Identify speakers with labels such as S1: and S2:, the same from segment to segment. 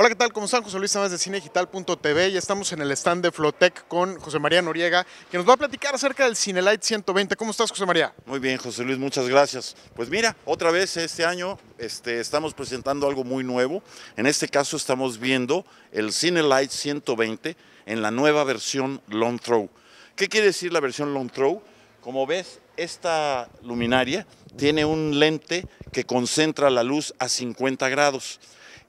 S1: Hola, ¿qué tal? ¿Cómo están? José Luis Estamos de Cinedigital.tv. Ya estamos en el stand de Flotec con José María Noriega, que nos va a platicar acerca del Cinelight 120. ¿Cómo estás, José María? Muy bien, José Luis, muchas gracias. Pues mira, otra vez este año este, estamos presentando algo muy nuevo. En este caso estamos viendo el Cinelight 120 en la nueva versión Long Throw. ¿Qué quiere decir la versión Long Throw? Como ves, esta luminaria tiene un lente que concentra la luz a 50 grados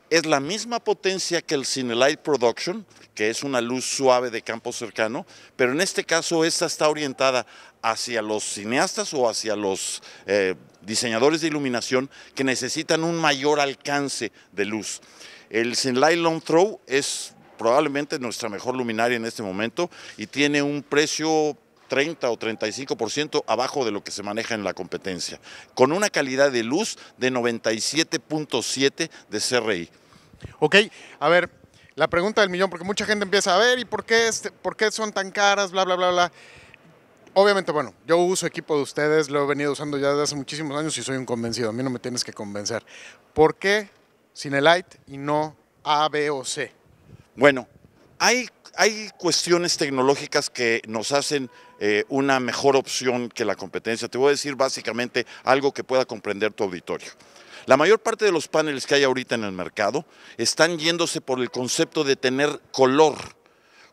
S1: es la misma potencia que el Cinelight Production, que es una luz suave de campo cercano, pero en este caso esta está orientada hacia los cineastas o hacia los eh, diseñadores de iluminación que necesitan un mayor alcance de luz. El Cinelight Long Throw es probablemente nuestra mejor luminaria en este momento y tiene un precio 30 o 35% abajo de lo que se maneja en la competencia, con una calidad de luz de 97.7 de CRI. Ok, a ver, la pregunta del millón, porque mucha gente empieza a ver, ¿y por qué, este, por qué son tan caras? Bla, bla, bla, bla. Obviamente, bueno, yo uso equipo de ustedes, lo he venido usando ya desde hace muchísimos años y soy un convencido, a mí no me tienes que convencer. ¿Por qué Cinelight y no A, B o C? Bueno, hay, cuestiones tecnológicas que nos hacen eh, una mejor opción que la competencia. Te voy a decir básicamente algo que pueda comprender tu auditorio. La mayor parte de los paneles que hay ahorita en el mercado están yéndose por el concepto de tener color,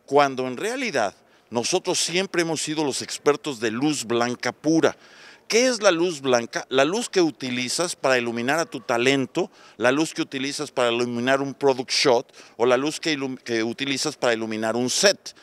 S1: cuando en realidad nosotros siempre hemos sido los expertos de luz blanca pura. ¿Qué es la luz blanca? La luz que utilizas para iluminar a tu talento, la luz que utilizas para iluminar un product shot o la luz que, utilizas para iluminar un set.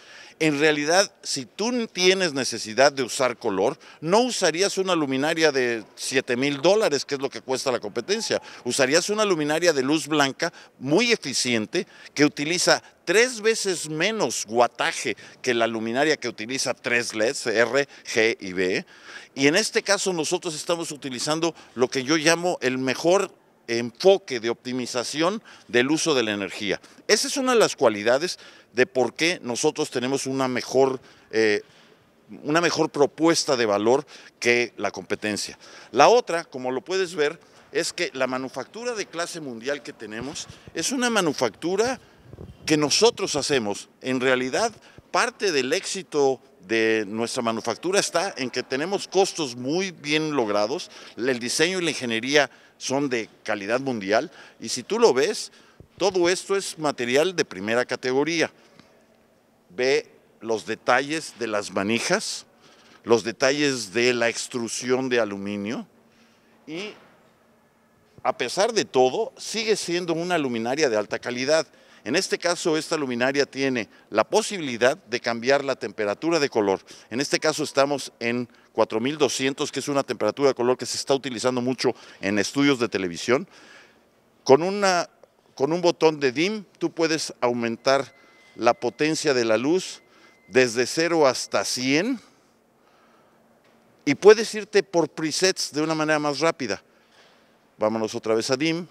S1: En realidad, si tú tienes necesidad de usar color, no usarías una luminaria de 7 mil dólares, que es lo que cuesta la competencia. Usarías una luminaria de luz blanca muy eficiente que utiliza tres veces menos guataje que la luminaria que utiliza tres LEDs, R, G y B. Y en este caso nosotros estamos utilizando lo que yo llamo el mejor enfoque de optimización del uso de la energía. Esa es una de las cualidades de por qué nosotros tenemos una mejor, eh, una mejor propuesta de valor que la competencia. La otra, como lo puedes ver, es que la manufactura de clase mundial que tenemos es una manufactura que nosotros hacemos. En realidad, parte del éxito de nuestra manufactura está en que tenemos costos muy bien logrados, el diseño y la ingeniería son de calidad mundial y si tú lo ves, todo esto es material de primera categoría. Ve los detalles de las manijas, los detalles de la extrusión de aluminio y a pesar de todo sigue siendo una luminaria de alta calidad. En este caso, esta luminaria tiene la posibilidad de cambiar la temperatura de color. En este caso estamos en 4200, que es una temperatura de color que se está utilizando mucho en estudios de televisión. Con, con un botón de DIM, tú puedes aumentar la potencia de la luz desde 0 hasta 100 y puedes irte por presets de una manera más rápida. Vámonos otra vez a DIM,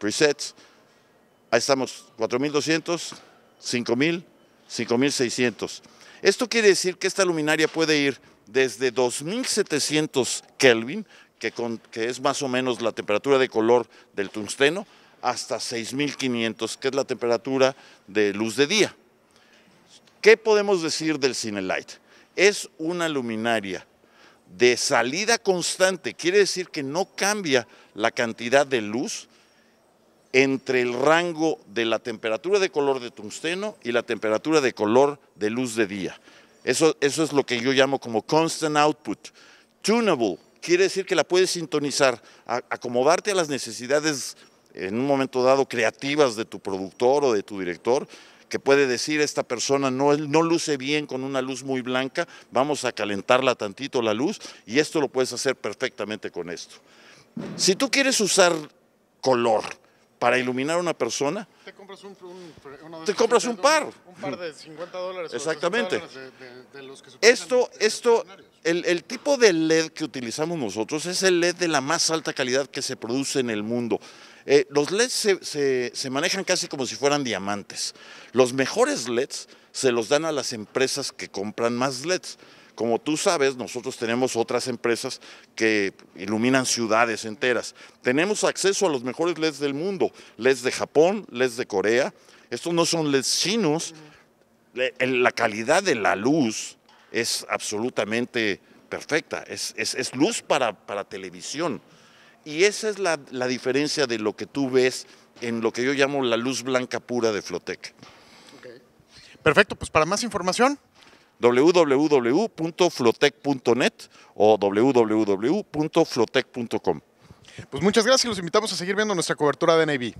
S1: presets, Ahí estamos, 4.200, 5.000, 5.600. Esto quiere decir que esta luminaria puede ir desde 2.700 Kelvin, que, es más o menos la temperatura de color del tungsteno, hasta 6.500, que es la temperatura de luz de día. ¿Qué podemos decir del Cinelight? Es una luminaria de salida constante, quiere decir que no cambia la cantidad de luz, entre el rango de la temperatura de color de tungsteno y la temperatura de color de luz de día. Eso, eso es lo que yo llamo como constant output. Tunable quiere decir que la puedes sintonizar, acomodarte a las necesidades en un momento dado creativas de tu productor o de tu director, que puede decir esta persona no, no luce bien con una luz muy blanca, vamos a calentarla tantito la luz y esto lo puedes hacer perfectamente con esto. Si tú quieres usar color, para iluminar a una persona. Te compras un, par. Un, par de 50 dólares. Exactamente. esto, esto, el, tipo de LED que utilizamos nosotros es el LED de la más alta calidad que se produce en el mundo. Eh, los LEDs se manejan casi como si fueran diamantes. Los mejores LEDs se los dan a las empresas que compran más LEDs. Como tú sabes, nosotros tenemos otras empresas que iluminan ciudades enteras. Tenemos acceso a los mejores LEDs del mundo, LEDs de Japón, LEDs de Corea. Estos no son LEDs chinos. Eh, la calidad de la luz es absolutamente perfecta, es, luz para, para, televisión. Y esa es la, la, diferencia de lo que tú ves en lo que yo llamo la luz blanca pura de Flotec. Perfecto, pues para más información, www.flotec.net o www.flotec.com. Pues muchas gracias y los invitamos a seguir viendo nuestra cobertura de Navy.